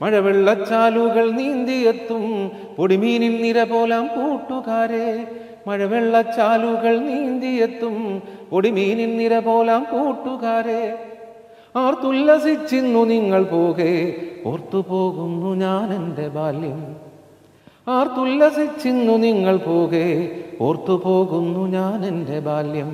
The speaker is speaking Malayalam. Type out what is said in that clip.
മഴവെള്ളച്ചാലുകൾ നീന്തിയെത്തും പൊടിമീനിൻ നിര പോലാം കൂട്ടുകാരെ മഴവെള്ളച്ചാലുകൾ നീന്തിയെത്തും പൊടിമീനിൻ നിര പോലാം കൂട്ടുകാരെ ആർത്തുല്ലസിച്ചിന്നു നിങ്ങൾ പോകെ ഓർത്തു പോകുന്നു ഞാൻ എൻ്റെ ബാല്യം ആർത്തുല്ലസിച്ചിന്നു നിങ്ങൾ പോകെ ഓർത്തു പോകുന്നു ഞാൻ എൻ്റെ ബാല്യം